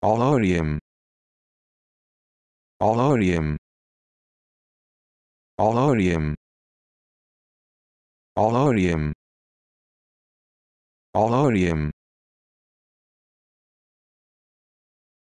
Allorium Allorium Allorium Allorium Allorium